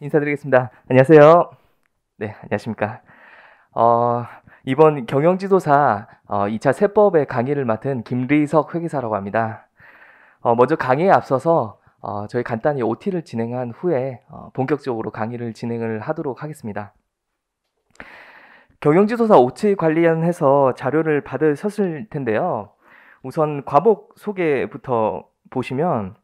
인사드리겠습니다. 안녕하세요. 네, 안녕하십니까. 어, 이번 경영지도사 어, 2차 세법의 강의를 맡은 김리석 회계사라고 합니다. 어, 먼저 강의에 앞서서 어, 저희 간단히 OT를 진행한 후에 어, 본격적으로 강의를 진행을 하도록 하겠습니다. 경영지도사 OT 관련해서 자료를 받으셨을 텐데요. 우선 과목 소개부터 보시면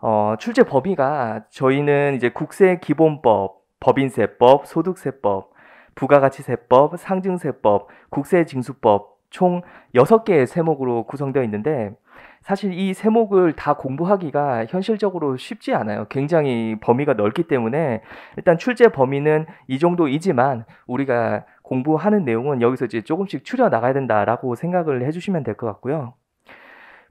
어, 출제 범위가 저희는 이제 국세 기본법, 법인세법, 소득세법, 부가가치세법, 상증세법, 국세징수법 총6 개의 세목으로 구성되어 있는데 사실 이 세목을 다 공부하기가 현실적으로 쉽지 않아요. 굉장히 범위가 넓기 때문에 일단 출제 범위는 이 정도이지만 우리가 공부하는 내용은 여기서 이제 조금씩 추려 나가야 된다라고 생각을 해주시면 될 것 같고요.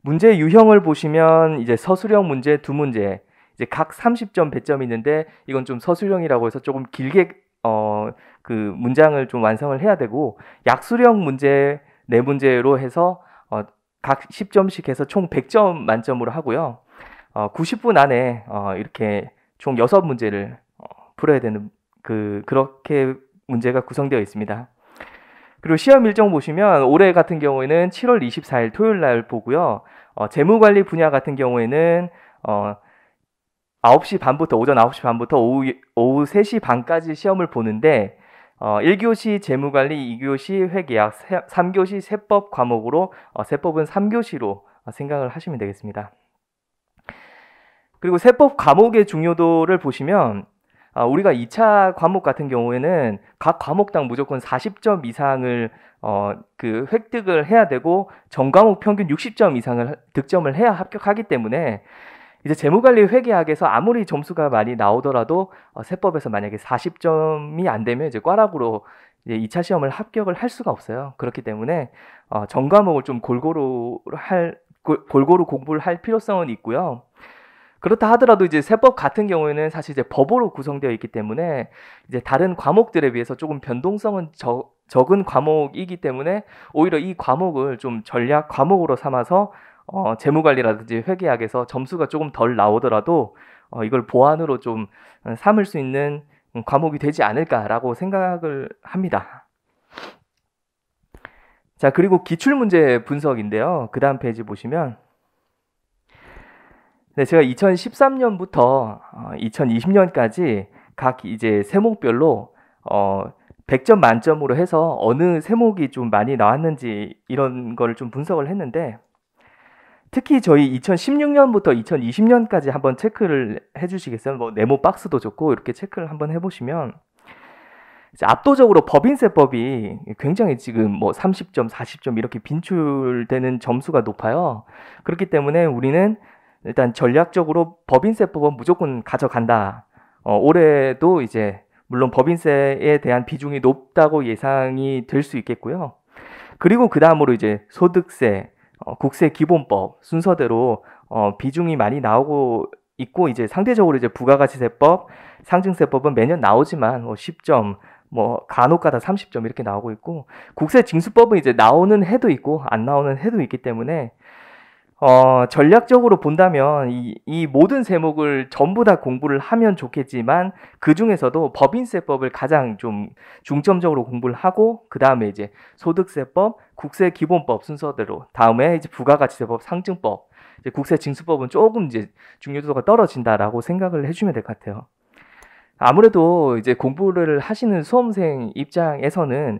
문제 유형을 보시면 이제 서술형 문제 두 문제 이제 각 30점 배점이 있는데 이건 좀 서술형이라고 해서 조금 길게 어 그 문장을 좀 완성을 해야 되고 약수령 문제 네 문제로 해서 어각 10점씩 해서 총 100점 만점으로 하고요. 어 90분 안에 어 이렇게 총 6문제를 어 풀어야 되는 그 그렇게 문제가 구성되어 있습니다. 그리고 시험 일정 보시면 올해 같은 경우에는 7월 24일 토요일 날 보고요. 어, 재무관리 분야 같은 경우에는 어, 9시 반부터 오전 9시 반부터 오후, 오후 3시 반까지 시험을 보는데 어, 1교시 재무관리, 2교시 회계학, 3교시 세법 과목으로 어, 세법은 3교시로 어, 생각을 하시면 되겠습니다. 그리고 세법 과목의 중요도를 보시면 아, 우리가 2차 과목 같은 경우에는 각 과목당 무조건 40점 이상을 어, 그 획득을 해야 되고 전 과목 평균 60점 이상을 득점을 해야 합격하기 때문에 이제 재무관리 회계학에서 아무리 점수가 많이 나오더라도 어, 세법에서 만약에 40점이 안 되면 이제 과락으로 이제 2차 시험을 합격을 할 수가 없어요. 그렇기 때문에 어, 전 과목을 좀 골고루 할 골, 골고루 공부를 할 필요성은 있고요. 그렇다 하더라도 이제 세법 같은 경우에는 사실 이제 법으로 구성되어 있기 때문에 이제 다른 과목들에 비해서 조금 변동성은 저, 적은 과목이기 때문에 오히려 이 과목을 좀 전략 과목으로 삼아서 어, 재무관리라든지 회계학에서 점수가 조금 덜 나오더라도 어, 이걸 보안으로좀 삼을 수 있는 과목이 되지 않을까라고 생각을 합니다. 자, 그리고 기출문제 분석인데요. 그 다음 페이지 보시면 네, 제가 2013년부터 2020년까지 어, 각 이제 세목별로 어 100점 만점으로 해서 어느 세목이 좀 많이 나왔는지 이런 거를 좀 분석을 했는데 특히 저희 2016년부터 2020년까지 한번 체크를 해주시겠어요? 뭐 네모 박스도 좋고 이렇게 체크를 한번 해보시면 압도적으로 법인세법이 굉장히 지금 뭐 30점, 40점 이렇게 빈출되는 점수가 높아요. 그렇기 때문에 우리는 일단 전략적으로 법인세법은 무조건 가져간다. 어, 올해도 이제 물론 법인세에 대한 비중이 높다고 예상이 될 수 있겠고요. 그리고 그 다음으로 이제 소득세, 어, 국세 기본법 순서대로 어, 비중이 많이 나오고 있고 이제 상대적으로 이제 부가가치세법, 상증세법은 매년 나오지만 뭐 10점, 뭐 간혹가다 30점 이렇게 나오고 있고 국세징수법은 이제 나오는 해도 있고 안 나오는 해도 있기 때문에 어, 전략적으로 본다면 이, 이, 모든 세목을 전부 다 공부를 하면 좋겠지만 그 중에서도 법인세법을 가장 좀 중점적으로 공부를 하고 그 다음에 이제 소득세법, 국세기본법 순서대로 다음에 이제 부가가치세법, 상증법, 이제 국세징수법은 조금 이제 중요도가 떨어진다라고 생각을 해주면 될 것 같아요. 아무래도 이제 공부를 하시는 수험생 입장에서는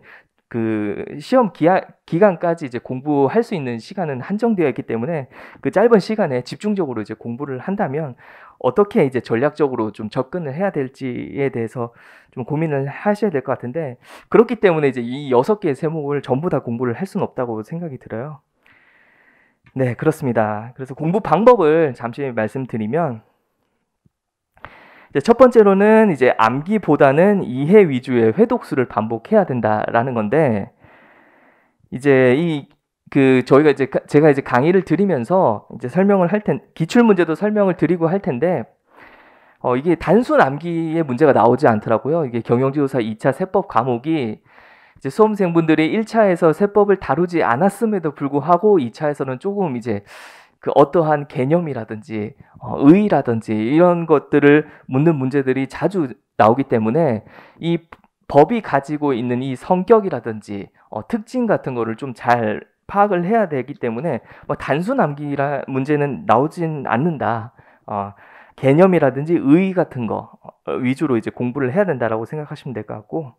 그 시험 기하, 기간까지 이제 공부할 수 있는 시간은 한정되어 있기 때문에 그 짧은 시간에 집중적으로 이제 공부를 한다면 어떻게 이제 전략적으로 좀 접근을 해야 될지에 대해서 좀 고민을 하셔야 될 것 같은데 그렇기 때문에 이제 이 여섯 개의 세목을 전부 다 공부를 할 수는 없다고 생각이 들어요. 네, 그렇습니다. 그래서 공부 방법을 잠시 말씀드리면 첫 번째로는 이제 암기보다는 이해 위주의 회독수를 반복해야 된다라는 건데 이제 이 그 저희가 이제 제가 이제 강의를 드리면서 이제 설명을 할텐 기출 문제도 설명을 드리고 할 텐데 어 이게 단순 암기의 문제가 나오지 않더라고요. 이게 경영지도사 2차 세법 과목이 이제 수험생분들이 1차에서 세법을 다루지 않았음에도 불구하고 2차에서는 조금 이제 그 어떠한 개념이라든지 어, 의의라든지 이런 것들을 묻는 문제들이 자주 나오기 때문에 이 법이 가지고 있는 이 성격이라든지 어, 특징 같은 거를 좀 잘 파악을 해야 되기 때문에 뭐 단순 암기라 문제는 나오진 않는다. 어, 개념이라든지 의의 같은 거 어, 위주로 이제 공부를 해야 된다라고 생각하시면 될 것 같고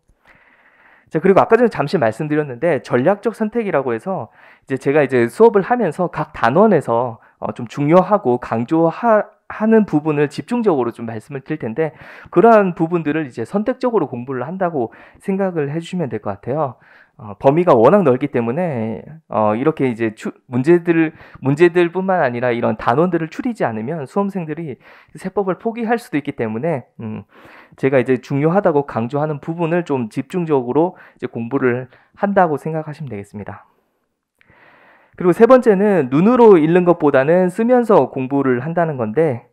자, 그리고 아까 전에 잠시 말씀드렸는데 전략적 선택이라고 해서 이제 제가 이제 수업을 하면서 각 단원에서 어, 좀 중요하고 강조하는 부분을 집중적으로 좀 말씀을 드릴 텐데 그러한 부분들을 이제 선택적으로 공부를 한다고 생각을 해주시면 될 것 같아요. 어, 범위가 워낙 넓기 때문에 어, 이렇게 이제 추, 문제들 문제들뿐만 아니라 이런 단원들을 추리지 않으면 수험생들이 세법을 포기할 수도 있기 때문에 음, 제가 이제 중요하다고 강조하는 부분을 좀 집중적으로 이제 공부를 한다고 생각하시면 되겠습니다. 그리고 세 번째는 눈으로 읽는 것보다는 쓰면서 공부를 한다는 건데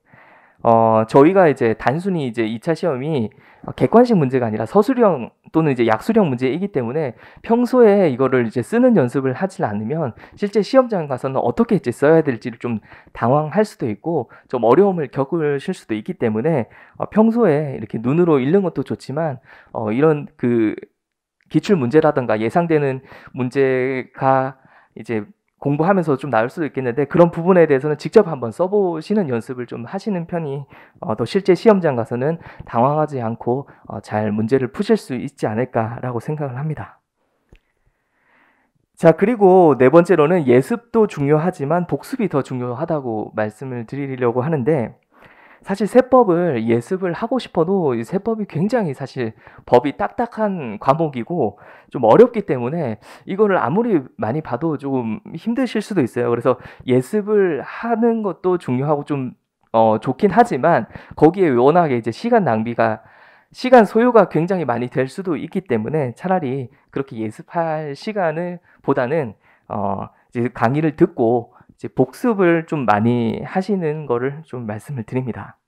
어, 저희가 이제 단순히 이제 2차 시험이 객관식 문제가 아니라 서술형 또는 이제 약술형 문제이기 때문에 평소에 이거를 이제 쓰는 연습을 하지 않으면 실제 시험장 가서는 어떻게 이제 써야 될지를 좀 당황할 수도 있고 좀 어려움을 겪으실 수도 있기 때문에 어, 평소에 이렇게 눈으로 읽는 것도 좋지만 어, 이런 그 기출 문제라든가 예상되는 문제가 이제 공부하면서 좀 나을 수도 있겠는데 그런 부분에 대해서는 직접 한번 써보시는 연습을 좀 하시는 편이 어, 더 실제 시험장 가서는 당황하지 않고 어, 잘 문제를 푸실 수 있지 않을까라고 생각을 합니다. 자, 그리고 네 번째로는 예습도 중요하지만 복습이 더 중요하다고 말씀을 드리려고 하는데 사실 세법을 예습을 하고 싶어도 세법이 굉장히 사실 법이 딱딱한 과목이고 좀 어렵기 때문에 이거를 아무리 많이 봐도 조금 힘드실 수도 있어요. 그래서 예습을 하는 것도 중요하고 좀 어, 좋긴 하지만 거기에 워낙에 이제 시간 낭비가 시간 소요가 굉장히 많이 될 수도 있기 때문에 차라리 그렇게 예습할 시간을 보다는 어, 이제 강의를 듣고 이제 복습을 좀 많이 하시는 거를 좀 말씀을 드립니다.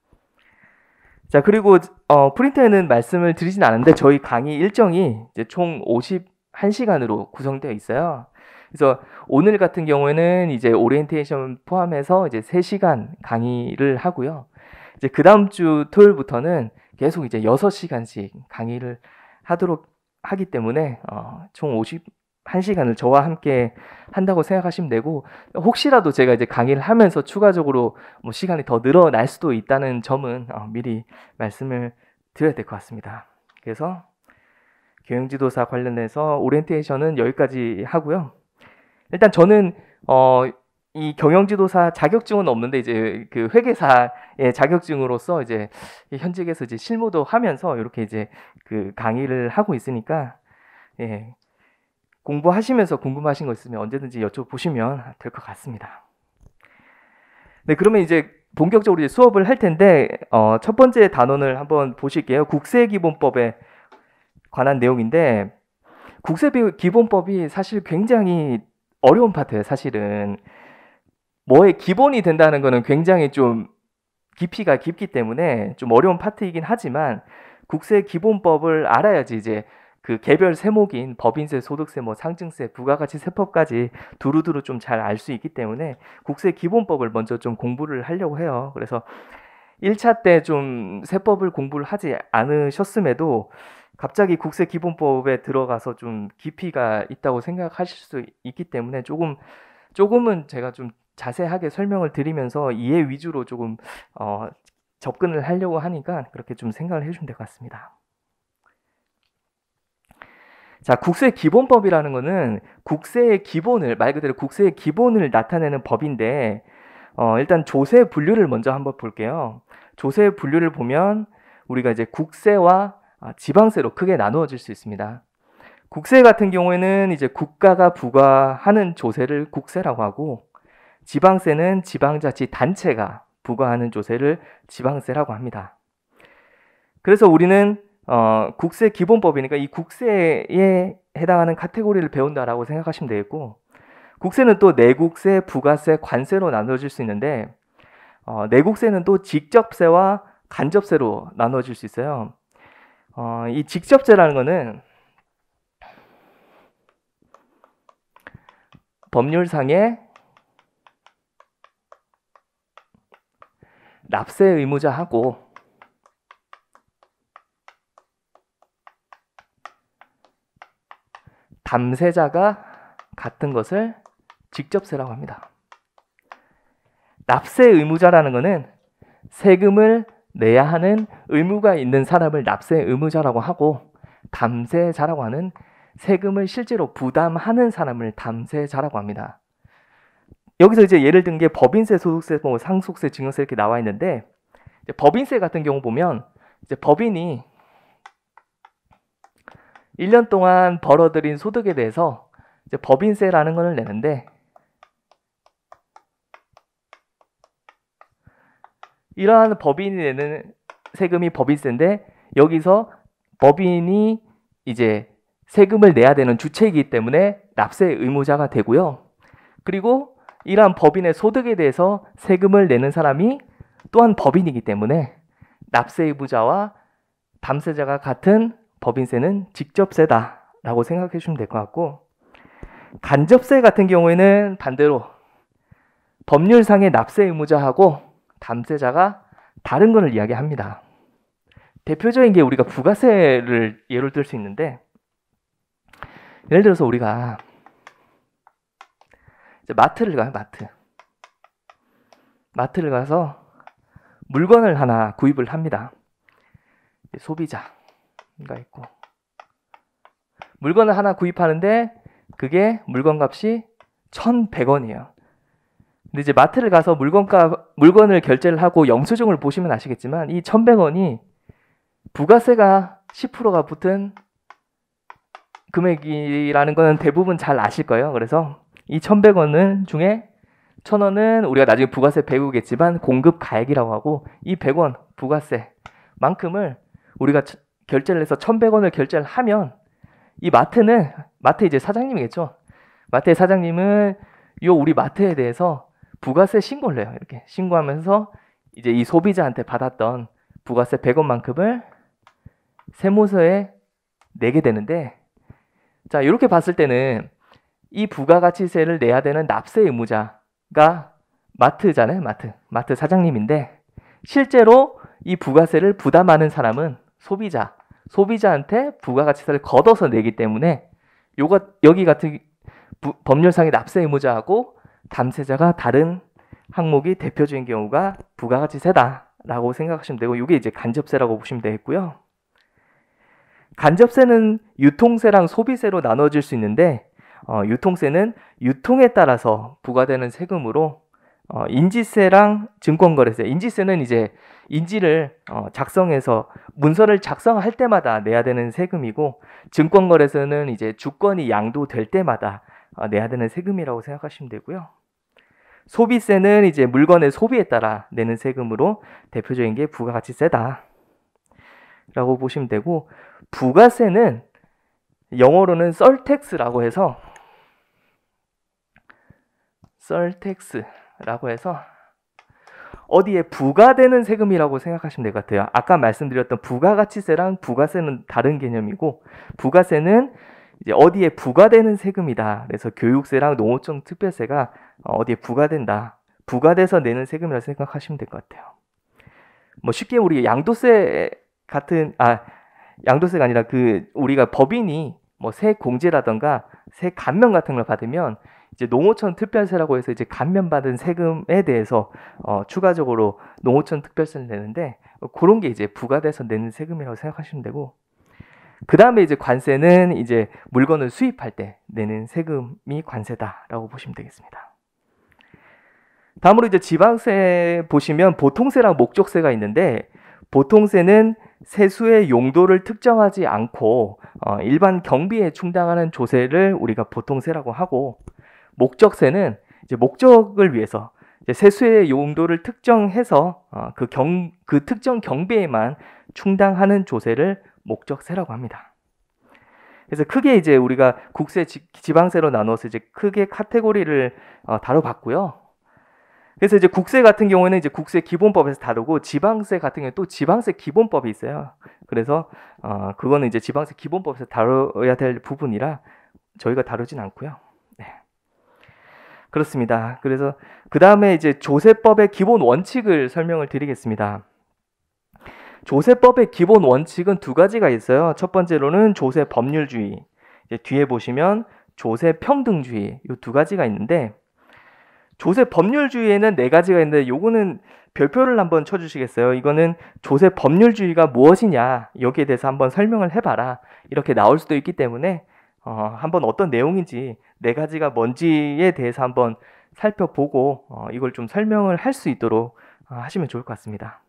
자, 그리고 어, 프린터에는 말씀을 드리진 않았는데 저희 강의 일정이 이제 총 51시간으로 구성되어 있어요. 그래서 오늘 같은 경우에는 이제 오리엔테이션 포함해서 이제 3시간 강의를 하고요. 이제 그 다음 주 토요일부터는 계속 이제 6시간씩 강의를 하도록 하기 때문에 어, 총 50, 한 시간을 저와 함께 한다고 생각하시면 되고 혹시라도 제가 이제 강의를 하면서 추가적으로 뭐 시간이 더 늘어날 수도 있다는 점은 어, 미리 말씀을 드려야 될 것 같습니다. 그래서 교육지도사 관련해서 오리엔테이션은 여기까지 하고요. 일단 저는 어, 이 경영지도사 자격증은 없는데 이제 그 회계사의 자격증으로서 이제 현직에서 이제 실무도 하면서 이렇게 이제 그 강의를 하고 있으니까 예 공부하시면서 궁금하신 거 있으면 언제든지 여쭤보시면 될 것 같습니다. 네, 그러면 이제 본격적으로 이제 수업을 할 텐데 어, 첫 번째 단원을 한번 보실게요. 국세기본법에 관한 내용인데 국세기본법이 사실 굉장히 어려운 파트예요. 사실은 뭐의 기본이 된다는 거는 굉장히 좀 깊이가 깊기 때문에 좀 어려운 파트이긴 하지만 국세기본법을 알아야지 이제 그 개별 세목인 법인세, 소득세, 뭐 상증세, 부가가치 세법까지 두루두루 좀 잘 알 수 있기 때문에 국세 기본법을 먼저 좀 공부를 하려고 해요. 그래서 1차 때 좀 세법을 공부를 하지 않으셨음에도 갑자기 국세 기본법에 들어가서 좀 깊이가 있다고 생각하실 수 있기 때문에 조금 조금은 제가 좀 자세하게 설명을 드리면서 이해 위주로 조금 어, 접근을 하려고 하니까 그렇게 좀 생각을 해주면될 것 같습니다. 자, 국세 기본법이라는 거는 국세의 기본을, 말 그대로 국세의 기본을 나타내는 법인데, 어, 일단 조세 분류를 먼저 한번 볼게요. 조세 분류를 보면 우리가 이제 국세와 아, 지방세로 크게 나누어질 수 있습니다. 국세 같은 경우에는 이제 국가가 부과하는 조세를 국세라고 하고, 지방세는 지방자치 단체가 부과하는 조세를 지방세라고 합니다. 그래서 우리는 어, 국세 기본법이니까 이 국세에 해당하는 카테고리를 배운다라고 생각하시면 되겠고 국세는 또 내국세, 부가세, 관세로 나눠질 수 있는데 어, 내국세는 또 직접세와 간접세로 나눠질 수 있어요. 어, 이 직접세라는 거는 법률상의 납세 의무자하고 담세자가 같은 것을 직접세라고 합니다. 납세 의무자라는 것은 세금을 내야 하는 의무가 있는 사람을 납세 의무자라고 하고 담세자라고 하는 세금을 실제로 부담하는 사람을 담세자라고 합니다. 여기서 이제 예를 든 게 법인세, 소득세, 뭐 상속세, 증여세 이렇게 나와 있는데 법인세 같은 경우 보면 이제 법인이 1년 동안 벌어들인 소득에 대해서 이제 법인세라는 것을 내는데 이러한 법인이 내는 세금이 법인세인데 여기서 법인이 이제 세금을 내야 되는 주체이기 때문에 납세 의무자가 되고요. 그리고 이러한 법인의 소득에 대해서 세금을 내는 사람이 또한 법인이기 때문에 납세 의무자와 담세자가 같은 법인세는 직접세다라고 생각해 주시면 될 것 같고 간접세 같은 경우에는 반대로 법률상의 납세 의무자하고 담세자가 다른 것을 이야기합니다. 대표적인 게 우리가 부가세를 예로 들수 있는데 예를 들어서 우리가 마트를 가요 마트 마트를 가서 물건을 하나 구입을 합니다 소비자 가 있고 물건을 하나 구입하는데 그게 물건 값이 1,100원이에요. 근데 이제 마트를 가서 물건값 물건을 결제를 하고 영수증을 보시면 아시겠지만 이 1,100원이 부가세가 10%가 붙은 금액이라는 거는 대부분 잘 아실 거예요. 그래서 이 1,100원은 중에 1,000원은 우리가 나중에 부가세 배우겠지만 공급 가액이라고 하고 이 100원 부가세만큼을 우리가 결제를 해서 1,100원을 결제를 하면 이 마트는 마트 이제 사장님이겠죠. 마트의 사장님은 요 우리 마트에 대해서 부가세 신고를 해요. 이렇게 신고하면서 이제 이 소비자한테 받았던 부가세 100원만큼을 세무서에 내게 되는데 자, 이렇게 봤을 때는 이 부가가치세를 내야 되는 납세 의무자가 마트잖아요. 마트. 마트 사장님인데 실제로 이 부가세를 부담하는 사람은 소비자, 소비자한테 부가가치세를 걷어서 내기 때문에 요가 여기 같은 부, 법률상의 납세 의무자하고 담세자가 다른 항목이 대표적인 경우가 부가가치세다라고 생각하시면 되고 이게 이제 간접세라고 보시면 되겠고요. 간접세는 유통세랑 소비세로 나눠질 수 있는데 어, 유통세는 유통에 따라서 부과되는 세금으로 어, 인지세랑 증권거래세 인지세는 이제 인지를 어, 작성해서 문서를 작성할 때마다 내야 되는 세금이고 증권거래소는 이제 주권이 양도될 때마다 어, 내야 되는 세금이라고 생각하시면 되고요. 소비세는 이제 물건의 소비에 따라 내는 세금으로 대표적인 게 부가가치세다. 라고 보시면 되고 부가세는 영어로는 썰텍스라고 해서 썰텍스라고 해서 어디에 부과되는 세금이라고 생각하시면 될 것 같아요. 아까 말씀드렸던 부가가치세랑 부가세는 다른 개념이고 부가세는 이제 어디에 부과되는 세금이다. 그래서 교육세랑 농어촌 특별세가 어, 어디에 부과된다. 부과돼서 내는 세금이라고 생각하시면 될 것 같아요. 뭐 쉽게 우리 양도세 같은 아 양도세가 아니라 그 우리가 법인이 뭐 세 공제라던가 세 감면 같은 걸 받으면 이제 농어촌 특별세라고 해서 이제 감면받은 세금에 대해서 어, 추가적으로 농어촌 특별세를 내는데 그런 어, 게 이제 부과돼서 내는 세금이라고 생각하시면 되고 그 다음에 이제 관세는 이제 물건을 수입할 때 내는 세금이 관세다라고 보시면 되겠습니다. 다음으로 이제 지방세 보시면 보통세랑 목적세가 있는데 보통세는 세수의 용도를 특정하지 않고 어, 일반 경비에 충당하는 조세를 우리가 보통세라고 하고 목적세는 이제 목적을 위해서 이제 세수의 용도를 특정해서 어, 그, 경, 그 특정 경비에만 충당하는 조세를 목적세라고 합니다. 그래서 크게 이제 우리가 국세 지, 지방세로 나눠서 이제 크게 카테고리를 어, 다뤄봤고요. 그래서 이제 국세 같은 경우에는 이제 국세 기본법에서 다루고 지방세 같은 경우는 또 지방세 기본법이 있어요. 그래서 어, 그거는 이제 지방세 기본법에서 다뤄야 될 부분이라 저희가 다루진 않고요. 그렇습니다. 그래서 그 다음에 이제 조세법의 기본 원칙을 설명을 드리겠습니다. 조세법의 기본 원칙은 두 가지가 있어요. 첫 번째로는 조세 법률주의. 뒤에 보시면 조세 평등주의. 이 두 가지가 있는데 조세 법률주의에는 네 가지가 있는데 요거는 별표를 한번 쳐 주시겠어요? 이거는 조세 법률주의가 무엇이냐? 여기에 대해서 한번 설명을 해 봐라. 이렇게 나올 수도 있기 때문에 어, 한번 어떤 내용인지 네 가지가 뭔지에 대해서 한번 살펴보고 어, 이걸 좀 설명을 할 수 있도록 어, 하시면 좋을 것 같습니다.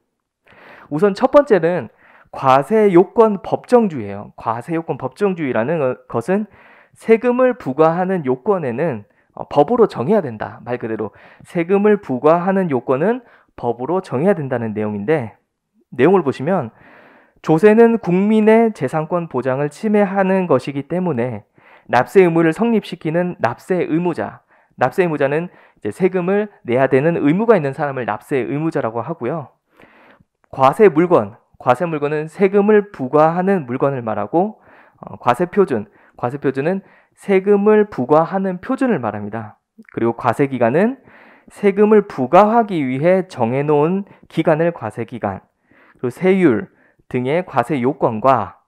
우선 첫 번째는 과세요건 법정주의예요. 과세요건 법정주의라는 것은 세금을 부과하는 요건에는 어, 법으로 정해야 된다. 말 그대로 세금을 부과하는 요건은 법으로 정해야 된다는 내용인데 내용을 보시면 조세는 국민의 재산권 보장을 침해하는 것이기 때문에 납세 의무를 성립시키는 납세 의무자, 납세 의무자는 이제 세금을 내야 되는 의무가 있는 사람을 납세 의무자라고 하고요. 과세 물건, 과세 물건은 세금을 부과하는 물건을 말하고 어, 과세 표준, 과세 표준은 세금을 부과하는 표준을 말합니다. 그리고 과세 기간은 세금을 부과하기 위해 정해놓은 기간을 과세 기간, 그리고 세율, 등의 과세 요건과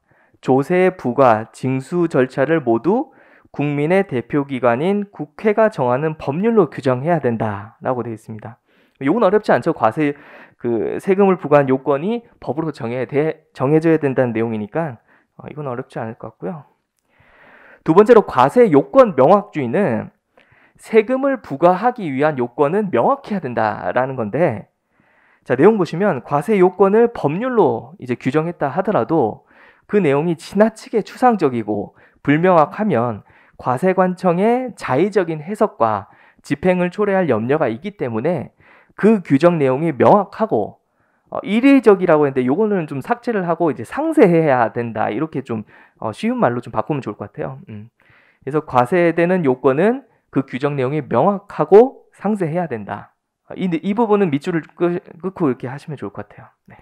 조세 부과 징수 절차를 모두 국민의 대표 기관인 국회가 정하는 법률로 규정해야 된다라고 되어 있습니다. 요건 어렵지 않죠. 과세 그 세금을 부과한 요건이 법으로 정해야 돼, 정해져야 된다는 내용이니까 어, 이건 어렵지 않을 것 같고요. 두 번째로 과세 요건 명확주의는 세금을 부과하기 위한 요건은 명확해야 된다라는 건데 자, 내용 보시면 과세 요건을 법률로 이제 규정했다 하더라도 그 내용이 지나치게 추상적이고 불명확하면 과세관청의 자의적인 해석과 집행을 초래할 염려가 있기 때문에 그 규정 내용이 명확하고 어, 일회적이라고 했는데 요거는 좀 삭제를 하고 이제 상세해야 된다 이렇게 좀 어, 쉬운 말로 좀 바꾸면 좋을 것 같아요. 음. 그래서 과세되는 요건은 그 규정 내용이 명확하고 상세해야 된다. 아, 이, 이 부분은 밑줄을 끄고 이렇게 하시면 좋을 것 같아요. 네.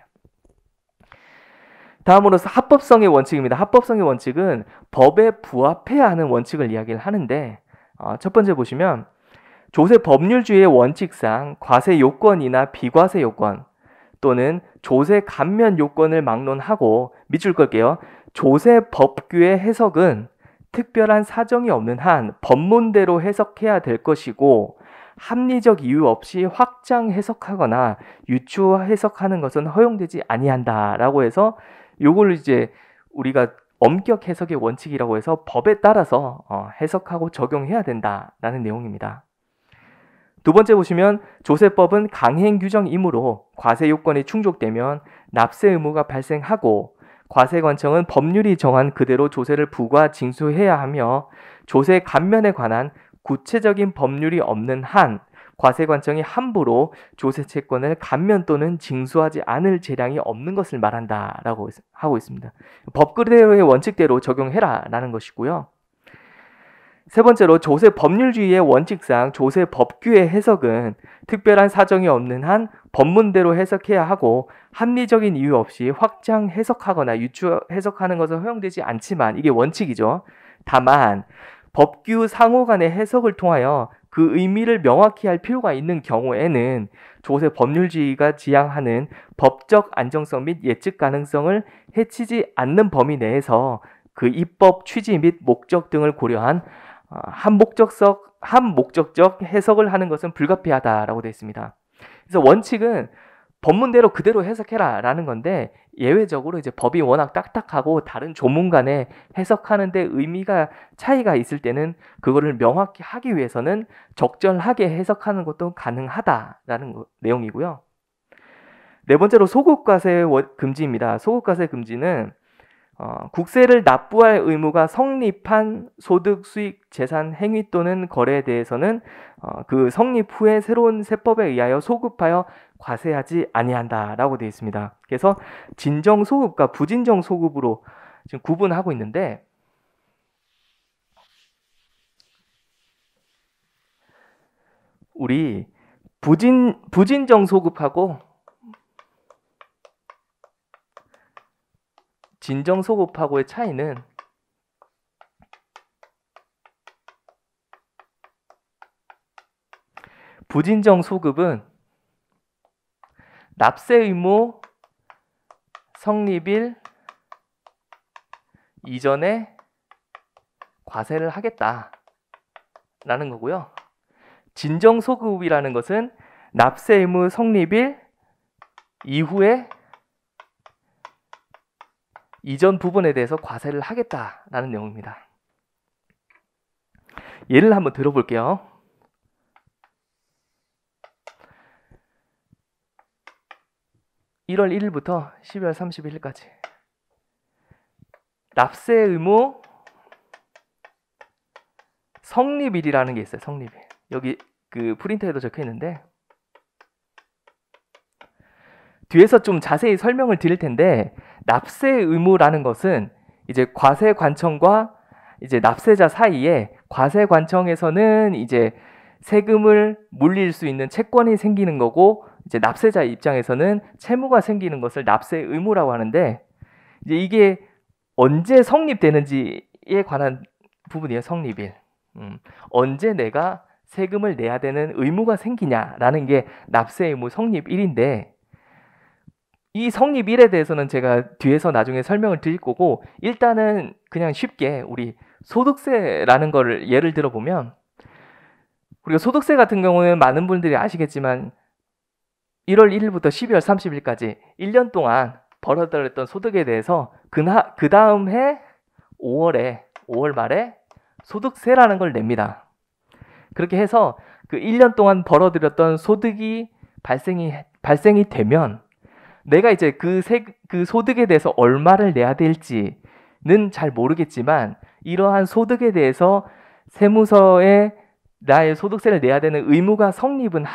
다음으로 합법성의 원칙입니다. 합법성의 원칙은 법에 부합해야 하는 원칙을 이야기를 하는데 어, 첫 번째 보시면 조세 법률주의의 원칙상 과세 요건이나 비과세 요건 또는 조세 감면 요건을 막론하고 밑줄 끌게요. 조세 법규의 해석은 특별한 사정이 없는 한 법문대로 해석해야 될 것이고 합리적 이유 없이 확장 해석하거나 유추 해석하는 것은 허용되지 아니한다라고 해서 요걸 이제 우리가 엄격 해석의 원칙이라고 해서 법에 따라서 어, 해석하고 적용해야 된다라는 내용입니다. 두 번째 보시면 조세법은 강행 규정이므로 과세 요건이 충족되면 납세 의무가 발생하고 과세관청은 법률이 정한 그대로 조세를 부과 징수해야 하며 조세 감면에 관한 구체적인 법률이 없는 한 과세관청이 함부로 조세 채권을 감면 또는 징수하지 않을 재량이 없는 것을 말한다라고 하고 있습니다. 법 그대로의 원칙대로 적용해라라는 것이고요. 세 번째로 조세 법률주의의 원칙상 조세 법규의 해석은 특별한 사정이 없는 한 법문대로 해석해야 하고 합리적인 이유 없이 확장 해석하거나 유추 해석하는 것은 허용되지 않지만 이게 원칙이죠. 다만 법규 상호 간의 해석을 통하여 그 의미를 명확히 할 필요가 있는 경우에는 조세 법률주의가 지향하는 법적 안정성 및 예측 가능성을 해치지 않는 범위 내에서 그 입법 취지 및 목적 등을 고려한 어, 한목적적 한목적적 해석을 하는 것은 불가피하다라고 되어 있습니다. 그래서 원칙은 법문대로 그대로 해석해라 라는 건데 예외적으로 이제 법이 워낙 딱딱하고 다른 조문 간에 해석하는데 의미가 차이가 있을 때는 그거를 명확히 하기 위해서는 적절하게 해석하는 것도 가능하다라는 내용이고요. 네 번째로 소급과세 금지입니다. 소급과세 금지는 어, 국세를 납부할 의무가 성립한 소득, 수익, 재산, 행위 또는 거래에 대해서는 어, 그 성립 후에 새로운 세법에 의하여 소급하여 과세하지 아니한다라고 되어 있습니다. 그래서 진정 소급과 부진정 소급으로 지금 구분하고 있는데 우리 부진 부진정 소급하고 진정 소급하고의 차이는 부진정 소급은 납세 의무 성립일 이전에 과세를 하겠다라는 거고요. 진정 소급이라는 것은 납세 의무 성립일 이후에 이전 부분에 대해서 과세를 하겠다라는 내용입니다. 예를 한번 들어볼게요. 1월 1일부터 12월 31일까지 납세 의무 성립일이라는 게 있어요. 성립일. 여기 그 프린터에도 적혀 있는데 뒤에서 좀 자세히 설명을 드릴 텐데 납세 의무라는 것은 이제 과세 관청과 이제 납세자 사이에 과세 관청에서는 이제 세금을 물릴 수 있는 채권이 생기는 거고 이제 납세자 입장에서는 채무가 생기는 것을 납세 의무라고 하는데 이제 이게 언제 성립되는지에 관한 부분이에요. 성립일. 음, 언제 내가 세금을 내야 되는 의무가 생기냐라는 게 납세 의무 성립일인데 이 성립일에 대해서는 제가 뒤에서 나중에 설명을 드릴 거고 일단은 그냥 쉽게 우리 소득세라는 거를 예를 들어 보면 우리가 소득세 같은 경우는 많은 분들이 아시겠지만 1월 1일부터 12월 30일까지 1년 동안 벌어들였던 소득에 대해서 그 다음 해 5월에 5월 말에 소득세라는 걸 냅니다. 그렇게 해서 그 1년 동안 벌어들였던 소득이 발생이 발생이 되면 내가 이제 그 세그 그 소득에 대해서 얼마를 내야 될지는 잘 모르겠지만 이러한 소득에 대해서 세무서에 나의 소득세를 내야 되는 의무가 성립은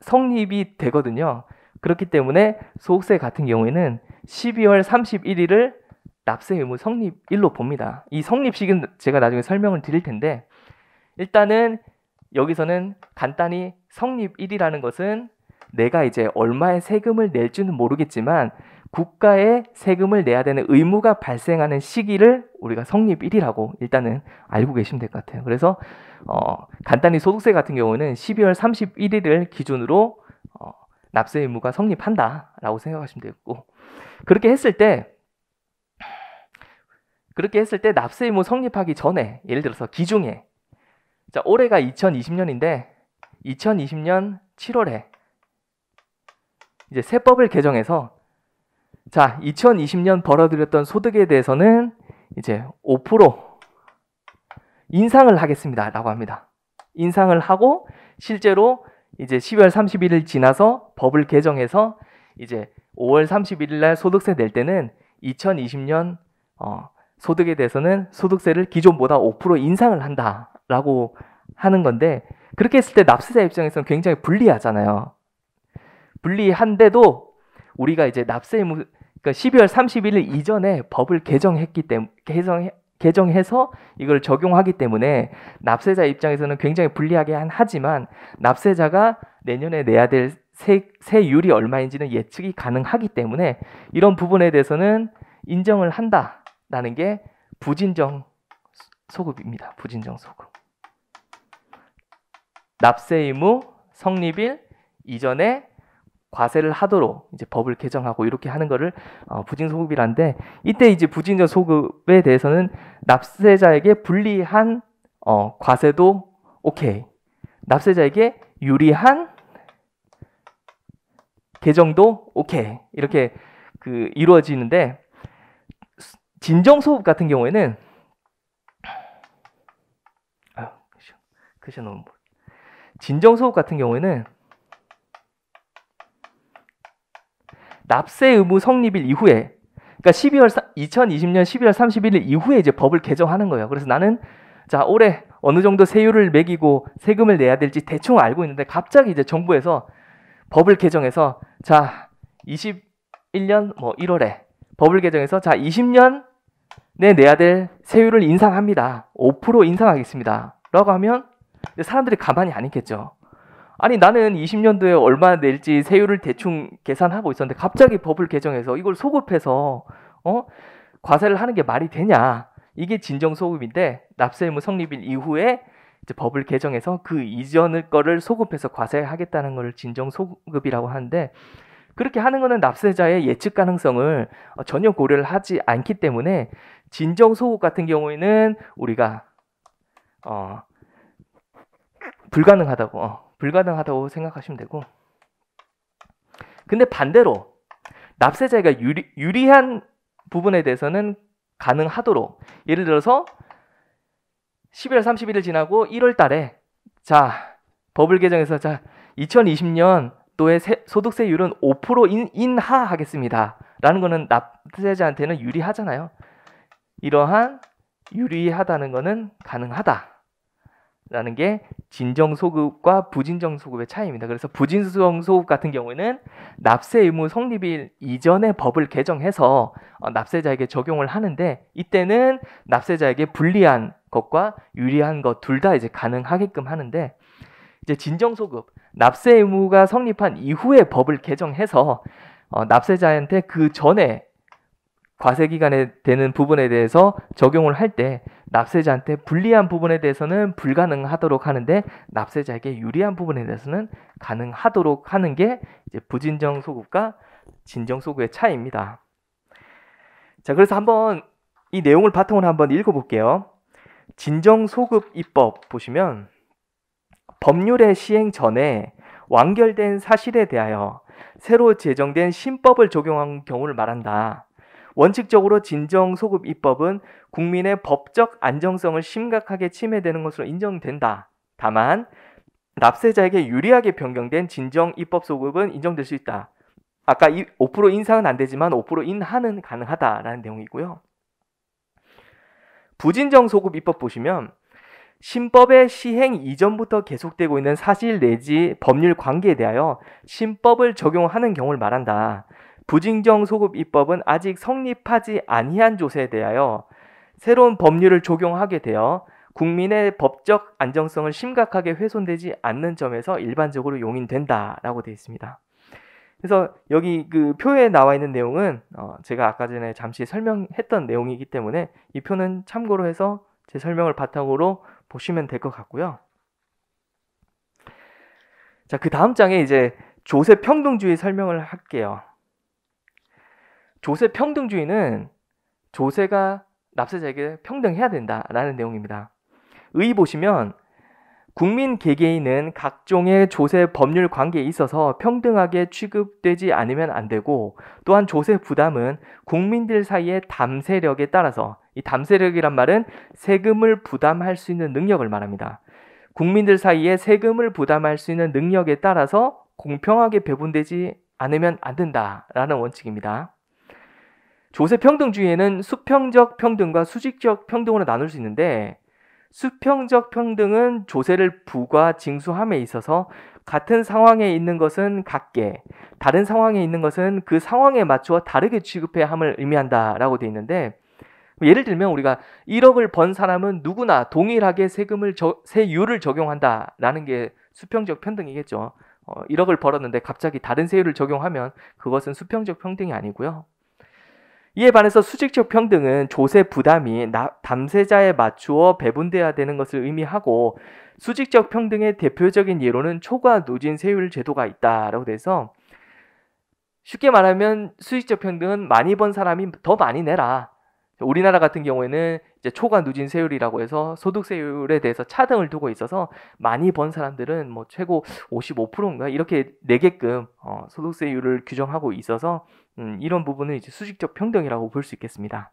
성립이 되거든요. 그렇기 때문에 소득세 같은 경우에는 12월 31일을 납세 의무 성립일로 봅니다. 이 성립식은 제가 나중에 설명을 드릴 텐데 일단은 여기서는 간단히 성립일이라는 것은 내가 이제 얼마의 세금을 낼지는 모르겠지만 국가에 세금을 내야 되는 의무가 발생하는 시기를 우리가 성립일이라고 일단은 알고 계시면 될 것 같아요. 그래서 어, 간단히 소득세 같은 경우는 12월 31일을 기준으로 어, 납세 의무가 성립한다라고 생각하시면 되고 그렇게 했을 때 그렇게 했을 때 납세 의무 성립하기 전에 예를 들어서 기중에 자 올해가 2020년인데 2020년 7월에 이제 세법을 개정해서 자, 2020년 벌어들였던 소득에 대해서는 이제 5% 인상을 하겠습니다. 라고 합니다. 인상을 하고 실제로 이제 12월 31일 지나서 법을 개정해서 이제 5월 31일 날 소득세 낼 때는 2020년 어, 소득에 대해서는 소득세를 기존보다 5% 인상을 한다라고 하는 건데 그렇게 했을 때 납세자 입장에서는 굉장히 불리하잖아요. 불리한데도 우리가 이제 납세 의무 그러니까 12월 31일 이전에 법을 개정했기 때문에 개정 개정해서 이걸 적용하기 때문에 납세자 입장에서는 굉장히 불리하게 한 하지만 납세자가 내년에 내야 될 세, 세율이 얼마인지는 예측이 가능하기 때문에 이런 부분에 대해서는 인정을 한다라는 게 부진정 소급입니다. 부진정 소급. 납세 의무 성립일 이전에 과세를 하도록 이제 법을 개정하고 이렇게 하는 거를 어, 부진 소급이란데 이때 이제 부진전 소급에 대해서는 납세자에게 불리한 어, 과세도 오케이 납세자에게 유리한 개정도 오케이 이렇게 그 이루어지는데 진정 소급 같은 경우에는 아, 진정 소급 같은 경우에는 납세 의무 성립일 이후에 그러니까 12월 2020년 12월 31일 이후에 이제 법을 개정하는 거예요. 그래서 나는 자 올해 어느 정도 세율을 매기고 세금을 내야 될지 대충 알고 있는데 갑자기 이제 정부에서 법을 개정해서 자 21년 뭐 1월에 법을 개정해서 자 20년 내 내야 될 세율을 인상합니다. 5% 인상하겠습니다. 라고 하면 사람들이 가만히 안 있겠죠. 아니 나는 20년도에 얼마 낼지 세율을 대충 계산하고 있었는데 갑자기 법을 개정해서 이걸 소급해서 어 과세를 하는 게 말이 되냐? 이게 진정 소급인데 납세 의무 성립일 이후에 이제 법을 개정해서 그 이전의 거를 소급해서 과세하겠다는 걸 진정 소급이라고 하는데 그렇게 하는 거는 납세자의 예측 가능성을 전혀 고려를 하지 않기 때문에 진정 소급 같은 경우에는 우리가 어 불가능하다고 어, 불가능하다고 생각하시면 되고 근데 반대로 납세자가 유리, 유리한 부분에 대해서는 가능하도록 예를 들어서 12월 31일 지나고 1월 달에 자 법을 개정해서 자 2020년도의 세, 소득세율은 5% 인, 인하하겠습니다. 라는 거는 납세자한테는 유리하잖아요. 이러한 유리하다는 거는 가능하다. 라는 게 진정 소급과 부진정 소급의 차이입니다. 그래서 부진정 소급 같은 경우에는 납세 의무 성립일 이전에 법을 개정해서 어, 납세자에게 적용을 하는데 이때는 납세자에게 불리한 것과 유리한 것 둘 다 이제 가능하게끔 하는데 이제 진정 소급 납세 의무가 성립한 이후에 법을 개정해서 어, 납세자한테 그 전에 과세 기간에 되는 부분에 대해서 적용을 할때 납세자한테 불리한 부분에 대해서는 불가능하도록 하는데 납세자에게 유리한 부분에 대해서는 가능하도록 하는 게 이제 부진정 소급과 진정 소급의 차이입니다. 자, 그래서 한번 이 내용을 바탕으로 한번 읽어볼게요. 진정 소급 입법 보시면 법률의 시행 전에 완결된 사실에 대하여 새로 제정된 신법을 적용한 경우를 말한다. 원칙적으로 진정 소급 입법은 국민의 법적 안정성을 심각하게 침해되는 것으로 인정된다. 다만 납세자에게 유리하게 변경된 진정 입법 소급은 인정될 수 있다. 아까 5% 인상은 안 되지만 5% 인하는 가능하다라는 내용이고요. 부진정 소급 입법 보시면 신법의 시행 이전부터 계속되고 있는 사실 내지 법률 관계에 대하여 신법을 적용하는 경우를 말한다. 부징정 소급 입법은 아직 성립하지 아니한 조세에 대하여 새로운 법률을 적용하게 되어 국민의 법적 안정성을 심각하게 훼손되지 않는 점에서 일반적으로 용인된다라고 되어 있습니다. 그래서 여기 그 표에 나와 있는 내용은 어 제가 아까 전에 잠시 설명했던 내용이기 때문에 이 표는 참고로 해서 제 설명을 바탕으로 보시면 될 것 같고요. 자, 그 다음 장에 이제 조세 평등주의 설명을 할게요. 조세 평등주의는 조세가 납세자에게 평등해야 된다라는 내용입니다. 의 보시면 국민 개개인은 각종의 조세 법률 관계에 있어서 평등하게 취급되지 않으면 안 되고 또한 조세 부담은 국민들 사이의 담세력에 따라서 이 담세력이란 말은 세금을 부담할 수 있는 능력을 말합니다. 국민들 사이의 세금을 부담할 수 있는 능력에 따라서 공평하게 배분되지 않으면 안 된다라는 원칙입니다. 조세 평등주의에는 수평적 평등과 수직적 평등으로 나눌 수 있는데 수평적 평등은 조세를 부과 징수함에 있어서 같은 상황에 있는 것은 같게, 다른 상황에 있는 것은 그 상황에 맞추어 다르게 취급해야 함을 의미한다라고 되어 있는데 예를 들면 우리가 1억을 번 사람은 누구나 동일하게 세금을 저, 세율을 적용한다라는 게 수평적 평등이겠죠. 어, 1억을 벌었는데 갑자기 다른 세율을 적용하면 그것은 수평적 평등이 아니고요. 이에 반해서 수직적 평등은 조세 부담이 나, 담세자에 맞추어 배분돼야 되는 것을 의미하고 수직적 평등의 대표적인 예로는 초과 누진 세율 제도가 있다라고 돼서 쉽게 말하면 수직적 평등은 많이 번 사람이 더 많이 내라. 우리나라 같은 경우에는 이제 초과 누진 세율이라고 해서 소득세율에 대해서 차등을 두고 있어서 많이 번 사람들은 뭐 최고 55%인가 이렇게 내게끔 어, 소득세율을 규정하고 있어서 음, 이런 부분은 이제 수직적 평등이라고 볼 수 있겠습니다.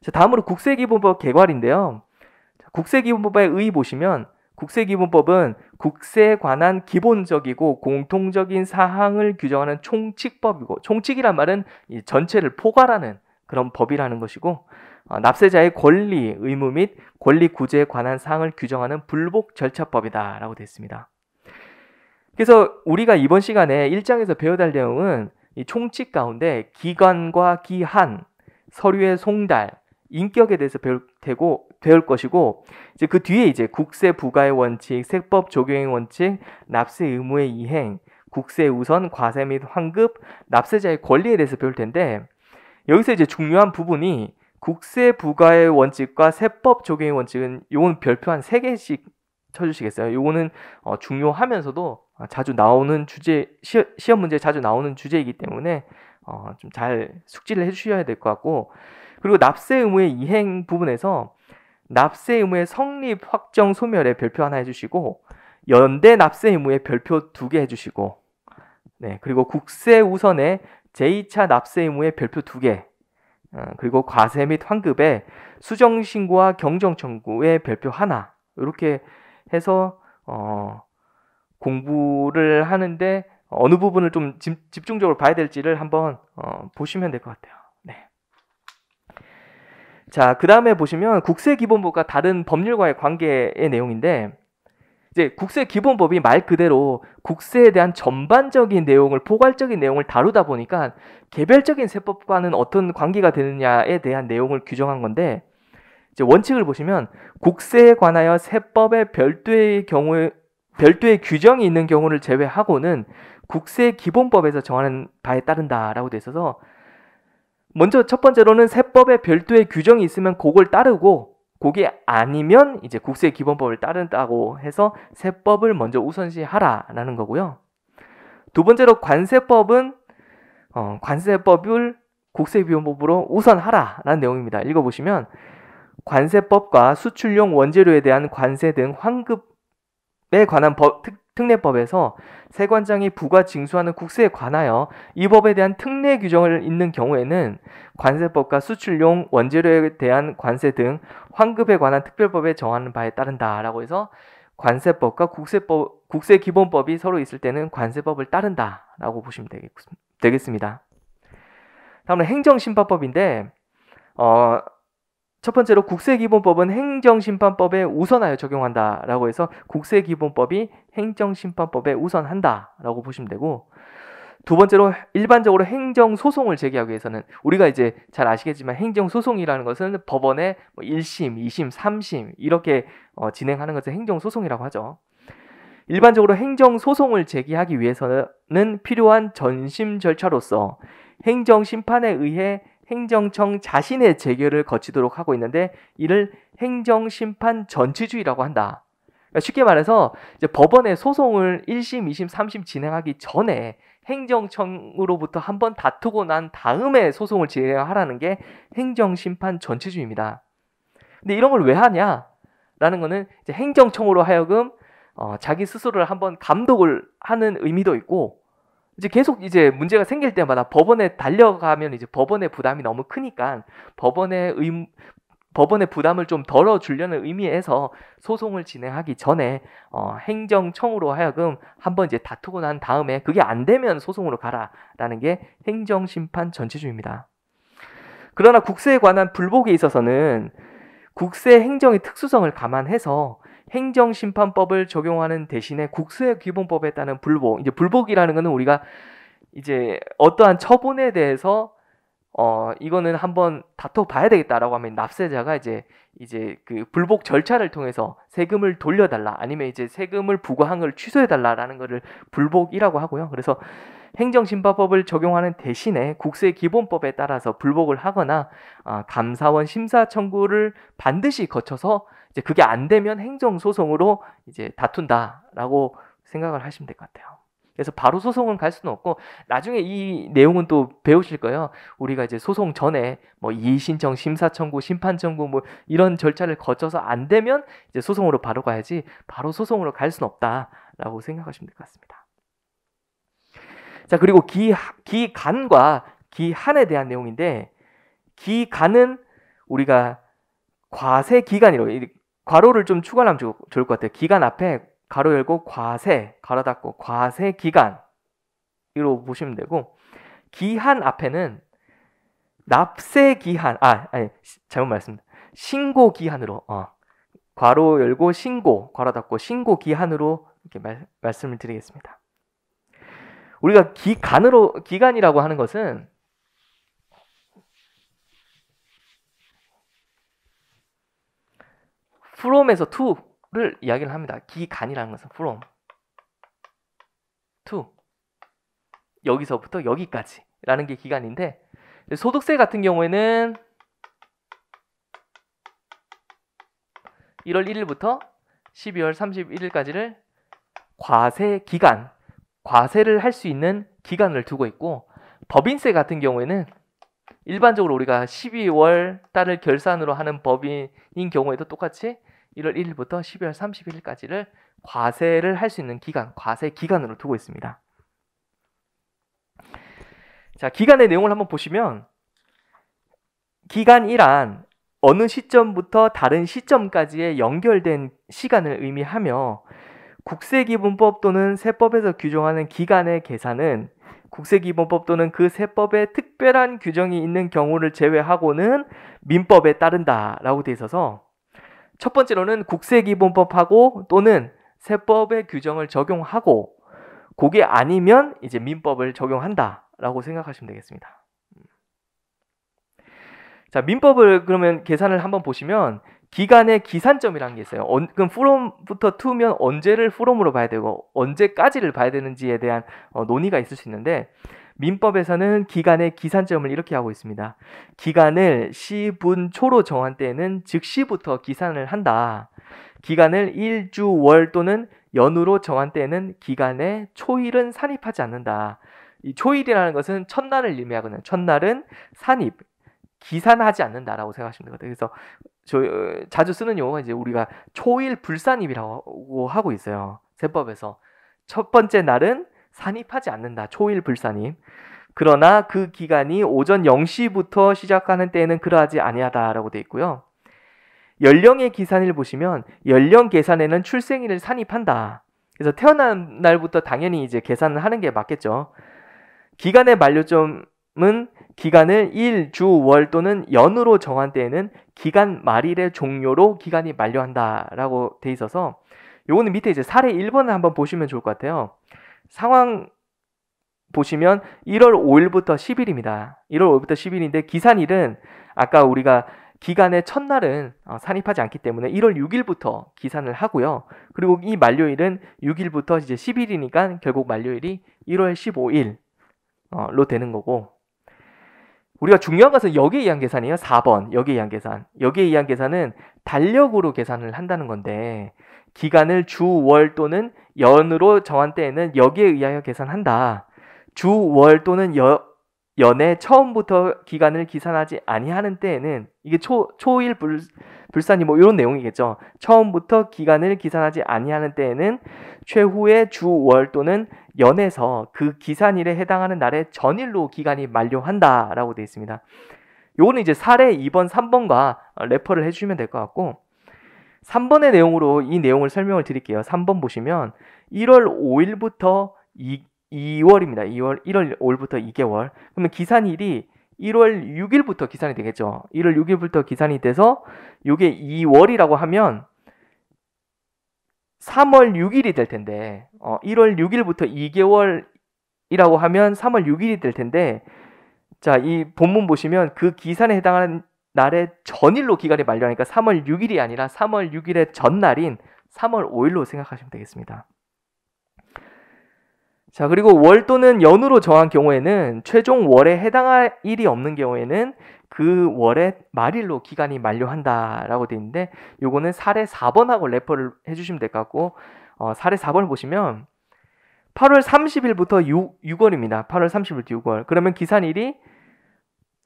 자, 다음으로 국세기본법 개괄인데요. 국세기본법에 의의 보시면 국세기본법은 국세에 관한 기본적이고 공통적인 사항을 규정하는 총칙법이고 총칙이란 말은 전체를 포괄하는 그런 법이라는 것이고 어, 납세자의 권리, 의무 및 권리 구제에 관한 사항을 규정하는 불복 절차법이다라고 되어 있습니다. 그래서 우리가 이번 시간에 1장에서 배워야 내용은 이 총칙 가운데 기관과 기한, 서류의 송달, 인격에 대해서 배울 되고 배울 것이고 이제 그 뒤에 이제 국세 부과의 원칙, 세법 적용 원칙, 납세 의무의 이행, 국세 우선 과세 및 환급, 납세자의 권리에 대해서 배울 텐데 여기서 이제 중요한 부분이 국세 부과의 원칙과 세법 적용의 원칙은 요건 별표 한 세 개씩 쳐주시겠어요? 요거는 어, 중요하면서도 자주 나오는 주제 시, 시험 문제 자주 나오는 주제이기 때문에 어, 좀 잘 숙지를 해주셔야 될 것 같고 그리고 납세 의무의 이행 부분에서 납세 의무의 성립 확정 소멸에 별표 하나 해주시고 연대 납세 의무의 별표 두 개 해주시고 네 그리고 국세 우선에 제2차 납세 의무의 별표 2개, 어, 그리고 과세 및 환급에 수정신고와 경정청구의 별표 하나 이렇게 해서 어, 공부를 하는데 어느 부분을 좀 집중적으로 봐야 될지를 한번 어, 보시면 될 것 같아요. 네. 자, 그 다음에 보시면 국세기본부가 다른 법률과의 관계의 내용인데 이제 국세 기본법이 말 그대로 국세에 대한 전반적인 내용을 포괄적인 내용을 다루다 보니까 개별적인 세법과는 어떤 관계가 되느냐에 대한 내용을 규정한 건데 이제 원칙을 보시면 국세에 관하여 세법의 별도의 경우 별도의 규정이 있는 경우를 제외하고는 국세 기본법에서 정하는 바에 따른다라고 돼 있어서 먼저 첫 번째로는 세법의 별도의 규정이 있으면 그걸 따르고 그게 아니면 이제 국세 기본법을 따른다고 해서 세법을 먼저 우선시하라라는 거고요. 두 번째로 관세법은 어, 관세법을 국세 기본법으로 우선하라라는 내용입니다. 읽어보시면 관세법과 수출용 원재료에 대한 관세 등 환급에 관한 법, 특, 특례법에서 세관장이 부과 징수하는 국세에 관하여 이 법에 대한 특례 규정을 있는 경우에는 관세법과 수출용 원재료에 대한 관세 등 환급에 관한 특별법에 정하는 바에 따른다라고 해서 관세법과 국세법 국세 기본법이 서로 있을 때는 관세법을 따른다라고 보시면 되겠, 습니다 다음은 행정심판법인데 어첫 번째로 국세기본법은 행정심판법에 우선하여 적용한다라고 해서 국세기본법이 행정심판법에 우선한다라고 보시면 되고 두 번째로 일반적으로 행정소송을 제기하기 위해서는 우리가 이제 잘 아시겠지만 행정소송이라는 것은 법원에 1심, 뭐 2심, 3심 이렇게 어, 진행하는 것을 행정소송이라고 하죠. 일반적으로 행정소송을 제기하기 위해서는 필요한 전심 절차로서 행정심판에 의해 행정청 자신의 재결을 거치도록 하고 있는데 이를 행정심판 전체주의라고 한다. 그러니까 쉽게 말해서 법원의 소송을 1심, 2심, 3심 진행하기 전에 행정청으로부터 한번 다투고 난 다음에 소송을 진행하라는 게 행정심판 전체주의입니다 근데 이런 걸 왜 하냐? 라는 거는 행정청으로 하여금 어, 자기 스스로를 한번 감독을 하는 의미도 있고 이제 계속 이제 문제가 생길 때마다 법원에 달려가면 이제 법원의 부담이 너무 크니까 법원의 의무 법원의 부담을 좀 덜어주려는 의미에서 소송을 진행하기 전에 어, 행정청으로 하여금 한번 이제 다투고 난 다음에 그게 안 되면 소송으로 가라라는 게 행정심판 전체주의입니다. 그러나 국세에 관한 불복에 있어서는 국세 행정의 특수성을 감안해서 행정심판법을 적용하는 대신에 국수의 기본법에 따른 불복. 이제 불복이라는 것은 우리가 이제 어떠한 처분에 대해서 어 이거는 한번 다퉈 봐야 되겠다라고 하면 납세자가 이제 이제 그 불복 절차를 통해서 세금을 돌려달라 아니면 이제 세금을 부과한 걸 취소해달라라는 것을 불복이라고 하고요. 그래서 행정심사법을 적용하는 대신에 국세 기본법에 따라서 불복을 하거나 어, 감사원 심사 청구를 반드시 거쳐서 이제 그게 안 되면 행정소송으로 이제 다툰다라고 생각을 하시면 될 것 같아요. 그래서 바로 소송은 갈 수는 없고 나중에 이 내용은 또 배우실 거예요. 우리가 이제 소송 전에 뭐 이의 신청, 심사 청구, 심판 청구 뭐 이런 절차를 거쳐서 안 되면 이제 소송으로 바로 가야지 바로 소송으로 갈 수는 없다라고 생각하시면 될 것 같습니다. 자, 그리고 기, 기간과 기한에 대한 내용인데, 기간은 우리가 과세 기간이라고, 과로를좀 추가하면 좋을 것 같아요. 기간 앞에 가로 열고 과세, 가로 닫고 과세 기간. 이로 보시면 되고, 기한 앞에는 납세 기한, 아, 아니, 잘못 말했습니다. 신고 기한으로, 어, 과로 열고 신고, 괄로 닫고 신고 기한으로 이렇게 말, 말씀을 드리겠습니다. 우리가 기간으로 기간이라고 하는 것은 from에서 to를 이야기를 합니다. 기간이라는 것은 from to 여기서부터 여기까지라는 게 기간인데 소득세 같은 경우에는 1월 1일부터 12월 31일까지를 과세 기간 과세를 할 수 있는 기간을 두고 있고 법인세 같은 경우에는 일반적으로 우리가 12월 달을 결산으로 하는 법인인 경우에도 똑같이 1월 1일부터 12월 31일까지를 과세를 할 수 있는 기간, 과세 기간으로 두고 있습니다. 자, 기간의 내용을 한번 보시면 기간이란 어느 시점부터 다른 시점까지의 연결된 시간을 의미하며 국세기본법 또는 세법에서 규정하는 기간의 계산은 국세기본법 또는 그 세법에 특별한 규정이 있는 경우를 제외하고는 민법에 따른다라고 돼 있어서 첫 번째로는 국세기본법하고 또는 세법의 규정을 적용하고 그게 아니면 이제 민법을 적용한다라고 생각하시면 되겠습니다. 음. 자, 민법을 그러면 계산을 한번 보시면 기간의 기산점이라는 게 있어요. 어, 그럼 from부터 to면 언제를 from으로 봐야 되고 언제까지를 봐야 되는지에 대한 어, 논의가 있을 수 있는데 민법에서는 기간의 기산점을 이렇게 하고 있습니다. 기간을 시분초로 정한 때에는 즉시부터 기산을 한다. 기간을 일주, 월 또는 연으로 정한 때에는 기간의 초일은 산입하지 않는다. 이 초일이라는 것은 첫날을 의미하거든요. 첫날은 산입, 기산하지 않는다라고 생각하시면 되거든요. 그래서 저, 어, 자주 쓰는 용어가 이제 우리가 초일 불산입이라고 하고 있어요. 세법에서. 첫 번째 날은 산입하지 않는다. 초일 불산입. 그러나 그 기간이 오전 0시부터 시작하는 때에는 그러하지 아니하다라고 돼 있고요. 연령의 기산을 보시면 연령 계산에는 출생일을 산입한다. 그래서 태어난 날부터 당연히 이제 계산을 하는 게 맞겠죠. 기간의 만료점은 기간을 일, 주, 월 또는 연으로 정한 때에는 기간 말일의 종료로 기간이 만료한다라고 돼 있어서 요거는 밑에 이제 사례 1번을 한번 보시면 좋을 것 같아요. 상황 보시면 1월 5일부터 10일입니다. 1월 5일부터 10일인데 기산일은 아까 우리가 기간의 첫날은 어, 산입하지 않기 때문에 1월 6일부터 기산을 하고요. 그리고 이 만료일은 6일부터 이제 10일이니까 결국 만료일이 1월 15일로 어, 되는 거고 우리가 중요한 것은 여기에 의한 계산이에요. 4번. 여기에 의한 계산. 여기에 의한 계산은 달력으로 계산을 한다는 건데 기간을 주, 월 또는 연으로 정한 때에는 여기에 의하여 계산한다. 주, 월 또는 여, 연의 처음부터 기간을 기산하지 아니하는 때에는 이게 초 초일 불, 불산이 뭐 이런 내용이겠죠. 처음부터 기간을 기산하지 아니하는 때에는 최후의 주월 또는 연에서 그 기산일에 해당하는 날에 전일로 기간이 만료한다라고 되어 있습니다. 요거는 이제 사례 2번, 3번과 어, 레퍼를 해주시면 될 것 같고 3번의 내용으로 이 내용을 설명을 드릴게요. 3번 보시면 1월 5일부터 2, 2월입니다. 2월 1월 5일부터 2개월. 그러면 기산일이 1월 6일부터 기산이 되겠죠. 1월 6일부터 기산이 돼서 요게 2월이라고 하면 3월 6일이 될 텐데 어, 1월 6일부터 2개월이라고 하면 3월 6일이 될 텐데 자이 본문 보시면 그 기산에 해당하는 날의 전일로 기간이 만료하니까 3월 6일이 아니라 3월 6일의 전날인 3월 5일로 생각하시면 되겠습니다. 자, 그리고 월 또는 연으로 정한 경우에는 최종 월에 해당할 일이 없는 경우에는 그 월에 말일로 기간이 만료한다라고 돼 있는데 요거는 사례 4번하고 레퍼를 해주시면 될 것 같고 어, 사례 4번을 보시면 8월 30일부터 6, 월입니다 8월 30일부터 6월. 그러면 기산일이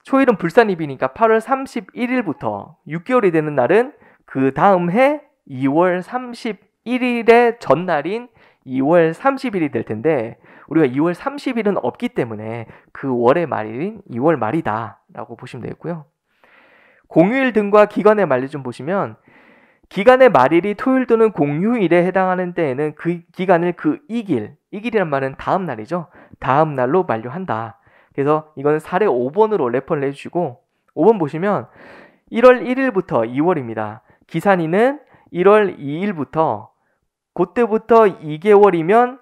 초일은 불산입이니까 8월 31일부터 6개월이 되는 날은 그 다음 해 2월 31일의 전날인 2월 30일이 될 텐데 우리가 2월 30일은 없기 때문에 그 월의 말인 2월 말이다라고 보시면 되겠고요. 공휴일 등과 기간의 말일 좀 보시면 기간의 말일이 토요일 또는 공휴일에 해당하는 때에는 그 기간을 그 이길, 이길이란 말은 다음 날이죠. 다음 날로 만료한다. 그래서 이거는 사례 5번으로 레퍼를 해주시고 5번 보시면 1월 1일부터 2월입니다. 기산이는 1월 2일부터 그때부터 2개월이면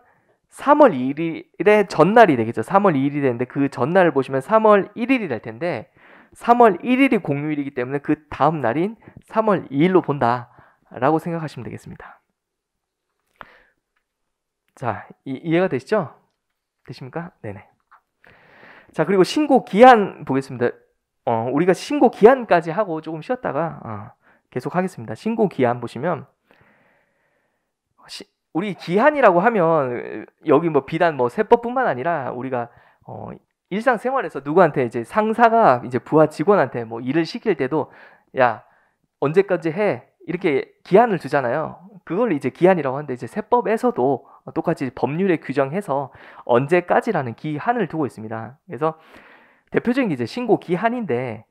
3월 1일에 전날이 되겠죠. 3월 1일이 되는데 그 전날을 보시면 3월 1일이 될 텐데 3월 1일이 공휴일이기 때문에 그 다음 날인 3월 2일로 본다라고 생각하시면 되겠습니다. 자, 이, 해가 되시죠? 되십니까? 네네. 자, 그리고 신고 기한 보겠습니다. 어, 우리가 신고 기한까지 하고 조금 쉬었다가 어, 계속 하겠습니다. 신고 기한 보시면 우리 기한이라고 하면 여기 뭐 비단 뭐 세법뿐만 아니라 우리가 어 일상생활에서 누구한테 이제 상사가 이제 부하 직원한테 뭐 일을 시킬 때도 야 언제까지 해 이렇게 기한을 주잖아요. 그걸 이제 기한이라고 하는데 이제 세법에서도 똑같이 법률에 규정해서 언제까지라는 기한을 두고 있습니다. 그래서 대표적인 게 이제 신고 기한인데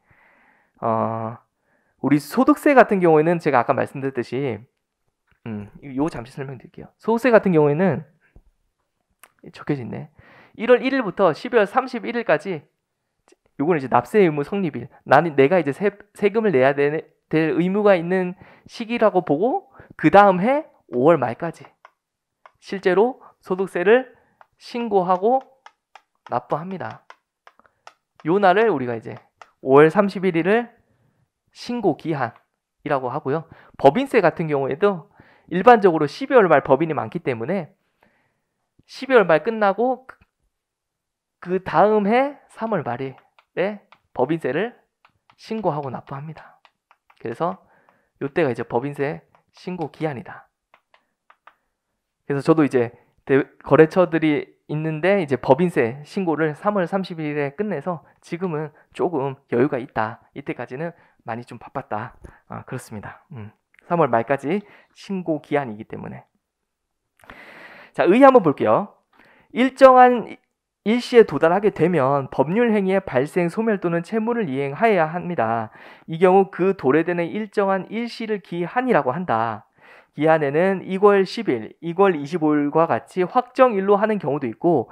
어 우리 소득세 같은 경우에는 제가 아까 말씀드렸듯이 음, 요 잠시 설명드릴게요. 소세 같은 경우에는 적혀져 있네. 1월 1일부터 12월 31일까지 요거는 이제 납세 의무 성립일. 나는 내가 이제 세, 세금을 내야 되, 될 의무가 있는 시기라고 보고 그 다음 해 5월 말까지 실제로 소득세를 신고하고 납부합니다. 요 날을 우리가 이제 5월 31일을 신고 기한이라고 하고요. 법인세 같은 경우에도 일반적으로 12월 말 법인이 많기 때문에 12월 말 끝나고 그 다음 해 3월 말에 법인세를 신고하고 납부합니다. 그래서 이때가 이제 법인세 신고 기한이다. 그래서 저도 이제 거래처들이 있는데 이제 법인세 신고를 3월 30일에 끝내서 지금은 조금 여유가 있다. 이때까지는 많이 좀 바빴다. 아, 그렇습니다. 음. 3월 말까지 신고 기한이기 때문에. 자, 의의 한번 볼게요. 일정한 일시에 도달하게 되면 법률 행위의 발생, 소멸 또는 채무를 이행하여야 합니다. 이 경우 그 도래되는 일정한 일시를 기한이라고 한다. 기한에는 2월 10일, 2월 25일과 같이 확정일로 하는 경우도 있고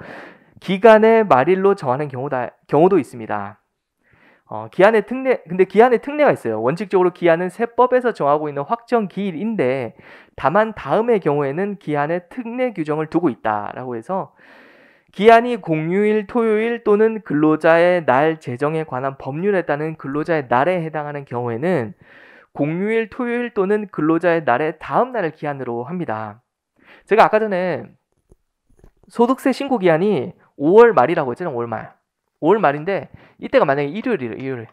기간의 말일로 정하는 경우다, 경우도 있습니다. 어, 기한의 특례, 근데 기한의 특례가 있어요. 원칙적으로 기한은 세법에서 정하고 있는 확정 기일인데 다만 다음의 경우에는 기한의 특례 규정을 두고 있다라고 해서 기한이 공휴일, 토요일 또는 근로자의 날 제정에 관한 법률에 따른 근로자의 날에 해당하는 경우에는 공휴일, 토요일 또는 근로자의 날의 다음 날을 기한으로 합니다. 제가 아까 전에 소득세 신고 기한이 5월 말이라고 했잖아요. 5월 말. 5월 말인데 이때가 만약에 일요일이래 일요일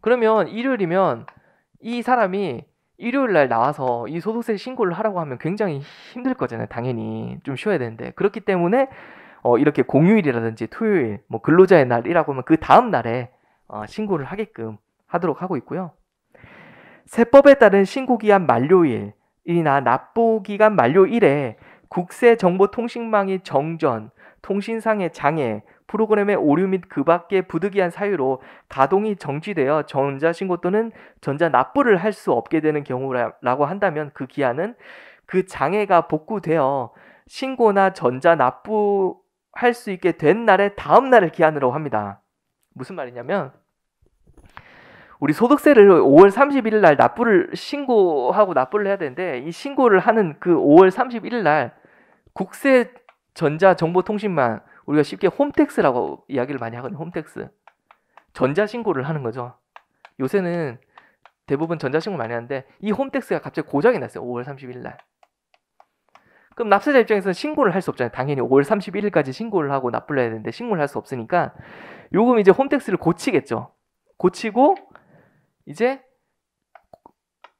그러면 일요일이면 이 사람이 일요일 날 나와서 이 소득세 신고를 하라고 하면 굉장히 힘들 거잖아요 당연히 좀 쉬어야 되는데 그렇기 때문에 어, 이렇게 공휴일이라든지 토요일 뭐 근로자의 날이라고 하면 그 다음 날에 어, 신고를 하게끔 하도록 하고 있고요 세법에 따른 신고기한 만료일이나 납부기간 만료일에 국세정보통신망이 정전 통신상의 장애, 프로그램의 오류 및 그 밖의 부득이한 사유로 가동이 정지되어 전자신고 또는 전자납부를 할 수 없게 되는 경우라고 한다면 그 기한은 그 장애가 복구되어 신고나 전자납부 할 수 있게 된 날의 다음 날을 기한으로 합니다. 무슨 말이냐면 우리 소득세를 5월 31일 날 납부를 신고하고 납부를 해야 되는데 이 신고를 하는 그 5월 31일 날 국세 전자 정보통신만 우리가 쉽게 홈택스라고 이야기를 많이 하거든요. 홈택스. 전자 신고를 하는 거죠. 요새는 대부분 전자 신고 많이 하는데 이 홈택스가 갑자기 고장이 났어요. 5월 31일 날. 그럼 납세자 입장에서는 신고를 할 수 없잖아요. 당연히 5월 31일까지 신고를 하고 납부를 해야 되는데 신고를 할 수 없으니까 요금 이제 홈택스를 고치겠죠. 고치고 이제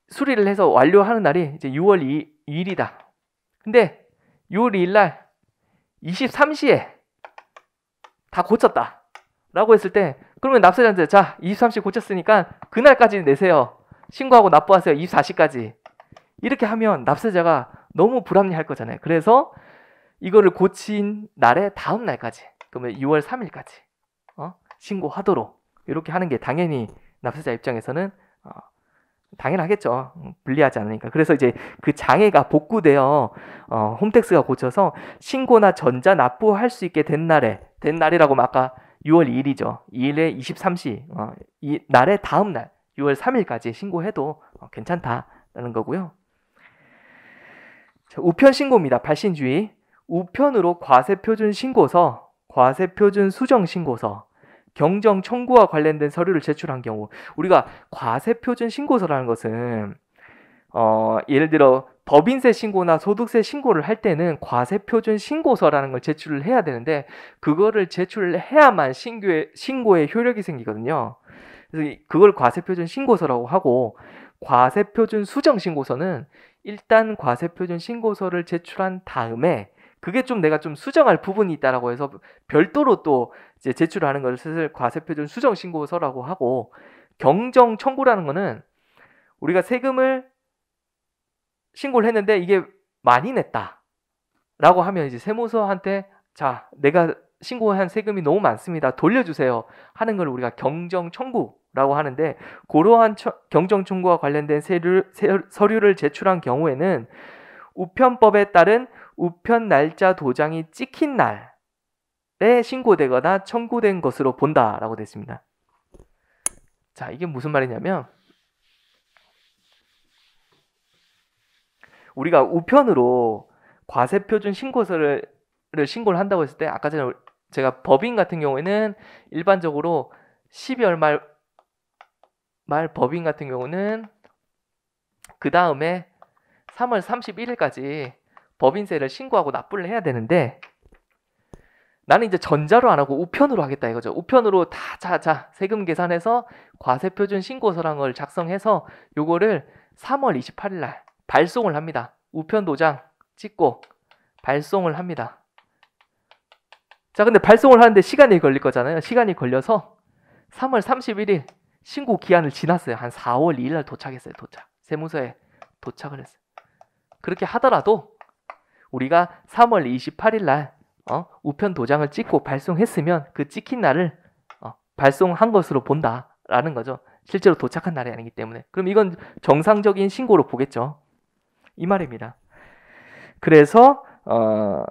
수리를 해서 완료하는 날이 이제 6월 2, 일이다 근데 6월 2일 날 23시에 다 고쳤다. 라고 했을 때 그러면 납세자한테 자 23시 고쳤으니까 그날까지 내세요. 신고하고 납부하세요. 24시까지. 이렇게 하면 납세자가 너무 불합리할 거잖아요. 그래서 이거를 고친 날의 다음 날까지 그러면 6월 3일까지 어? 신고하도록 이렇게 하는 게 당연히 납세자 입장에서는 어, 당연하겠죠. 음, 불리하지 않으니까. 그래서 이제 그 장애가 복구되어 어, 홈택스가 고쳐서 신고나 전자 납부할 수 있게 된 날에 된 날이라고 아까 6월 2일이죠. 2일에 23시 어, 이 날의 다음 날 6월 3일까지 신고해도 어, 괜찮다라는 거고요. 자, 우편 신고입니다. 발신주의 우편으로 과세표준 신고서, 과세표준 수정 신고서, 경정 청구와 관련된 서류를 제출한 경우 우리가 과세표준 신고서라는 것은 어, 예를 들어 법인세 신고나 소득세 신고를 할 때는 과세표준 신고서라는 걸 제출을 해야 되는데 그거를 제출을 해야만 신고의, 신고의 효력이 생기거든요. 그래서 그걸 과세표준 신고서라고 하고 과세표준 수정 신고서는 일단 과세표준 신고서를 제출한 다음에 그게 좀 내가 좀 수정할 부분이 있다라고 해서 별도로 또 이제 제출하는 것을 슬슬 과세표준 수정 신고서라고 하고 경정 청구라는 거는 우리가 세금을 신고를 했는데 이게 많이 냈다라고 하면 이제 세무서한테 자 내가 신고한 세금이 너무 많습니다 돌려주세요 하는 걸 우리가 경정 청구라고 하는데 고러한 경정 청구와 관련된 세류, 세, 서류를 제출한 경우에는 우편법에 따른 우편 날짜 도장이 찍힌 날에 신고되거나 청구된 것으로 본다라고 됐습니다. 자, 이게 무슨 말이냐면 우리가 우편으로 과세표준 신고서를 신고를 한다고 했을 때 아까 전에 제가 법인 같은 경우에는 일반적으로 12월 말, 말 법인 같은 경우는 그 다음에 3월 31일까지 법인세를 신고하고 납부를 해야 되는데 나는 이제 전자로 안 하고 우편으로 하겠다 이거죠. 우편으로 다 자 자 세금 계산해서 과세표준 신고 서랑을 작성해서 요거를 3월 28일 날 발송을 합니다. 우편 도장 찍고 발송을 합니다. 자, 근데 발송을 하는데 시간이 걸릴 거잖아요. 시간이 걸려서 3월 31일 신고 기한을 지났어요. 한 4월 2일 날 도착했어요. 도착. 세무서에 도착을 했어요. 그렇게 하더라도 우리가 3월 28일 날 어? 우편 도장을 찍고 발송했으면 그 찍힌 날을 어, 발송한 것으로 본다라는 거죠. 실제로 도착한 날이 아니기 때문에. 그럼 이건 정상적인 신고로 보겠죠. 이 말입니다. 그래서 어,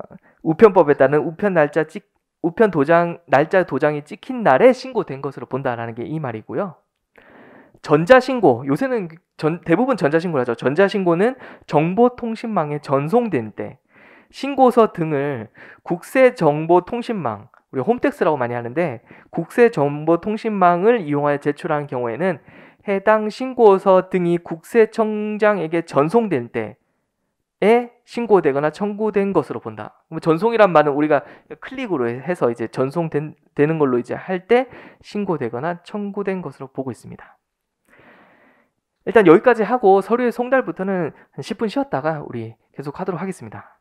우편법에 따른 우편 날짜 찍 우편 도장 날짜 도장이 찍힌 날에 신고된 것으로 본다라는 게 이 말이고요. 전자신고 요새는 전, 대부분 전자신고라죠. 전자신고는 정보통신망에 전송된 때 신고서 등을 국세정보통신망, 우리 홈택스라고 많이 하는데 국세정보통신망을 이용하여 제출한 경우에는 해당 신고서 등이 국세청장에게 전송된 때에 신고되거나 청구된 것으로 본다. 전송이란 말은 우리가 클릭으로 해서 이제 전송되는 걸로 이제 할 때 신고되거나 청구된 것으로 보고 있습니다. 일단 여기까지 하고 서류의 송달부터는 한 10분 쉬었다가 우리 계속 하도록 하겠습니다.